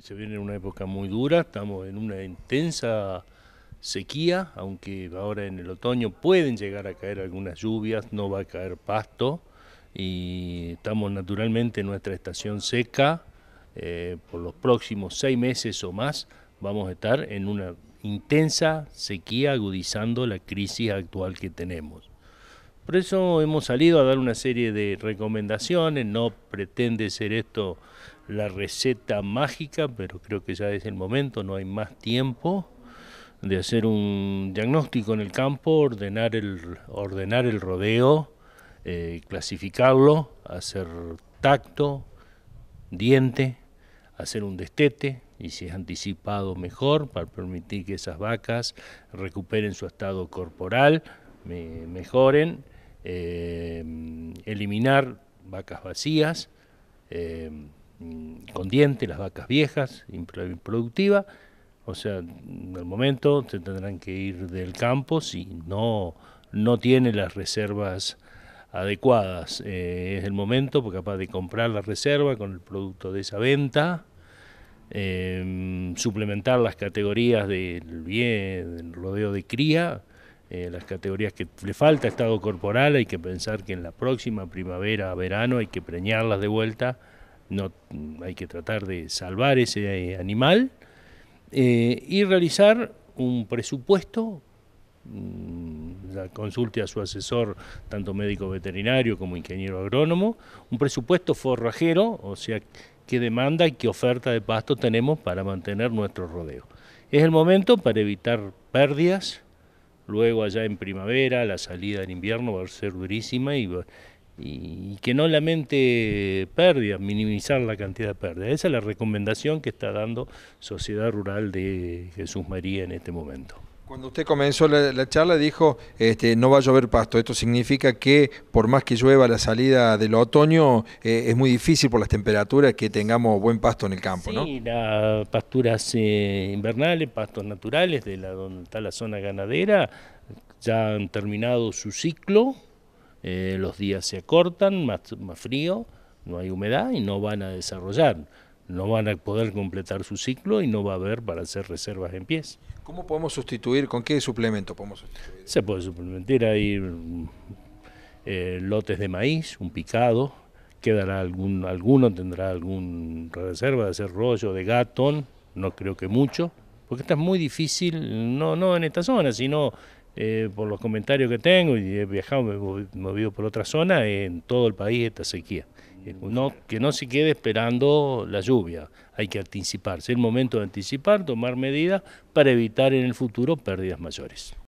se viene una época muy dura, estamos en una intensa sequía, aunque ahora en el otoño pueden llegar a caer algunas lluvias, no va a caer pasto y estamos naturalmente en nuestra estación seca, eh, por los próximos seis meses o más vamos a estar en una intensa sequía agudizando la crisis actual que tenemos. Por eso hemos salido a dar una serie de recomendaciones, no pretende ser esto la receta mágica, pero creo que ya es el momento, no hay más tiempo de hacer un diagnóstico en el campo, ordenar el, ordenar el rodeo, eh, clasificarlo, hacer tacto, diente, hacer un destete, y si es anticipado mejor, para permitir que esas vacas recuperen su estado corporal, mejoren, eh, eliminar vacas vacías. Eh, Mm, con diente, las vacas viejas, improductiva, o sea, en el momento se tendrán que ir del campo si no, no tiene las reservas adecuadas. Eh, es el momento, porque capaz de comprar la reserva con el producto de esa venta, em, suplementar las categorías del bien, del rodeo de cría, eh, las categorías que le falta estado corporal, hay que pensar que en la próxima primavera, verano, hay que preñarlas de vuelta no, hay que tratar de salvar ese eh, animal eh, y realizar un presupuesto mm, consulte a su asesor, tanto médico veterinario como ingeniero agrónomo, un presupuesto forrajero, o sea, qué demanda y qué oferta de pasto tenemos para mantener nuestro rodeo. Es el momento para evitar pérdidas, luego allá en primavera, la salida en invierno va a ser durísima y y que no lamente pérdidas, minimizar la cantidad de pérdidas. Esa es la recomendación que está dando Sociedad Rural de Jesús María en este momento. Cuando usted comenzó la, charla dijo, este, no va a llover pasto. Esto significa que por más que llueva la salida del otoño, eh, es muy difícil por las temperaturas que tengamos buen pasto en el campo, ¿no? Sí, pasturas eh, invernales, pastos naturales, de la, donde está la zona ganadera, ya han terminado su ciclo, eh, los días se acortan, más, frío, no hay humedad y no van a desarrollar no van a poder completar su ciclo y no va a haber para hacer reservas en pies. ¿Cómo podemos sustituir? ¿Con qué suplemento podemos sustituir? Se puede suplementar, hay eh, lotes de maíz, un picado, quedará algún, alguno tendrá alguna reserva de hacer rollo de gatón, no creo que mucho, porque está muy difícil, no, no en esta zona, sino eh, por los comentarios que tengo y he viajado, me he movido por otra zona, en todo el país esta sequía. uno eh, que no se quede esperando la lluvia, hay que anticiparse, es el momento de anticipar, tomar medidas para evitar en el futuro pérdidas mayores.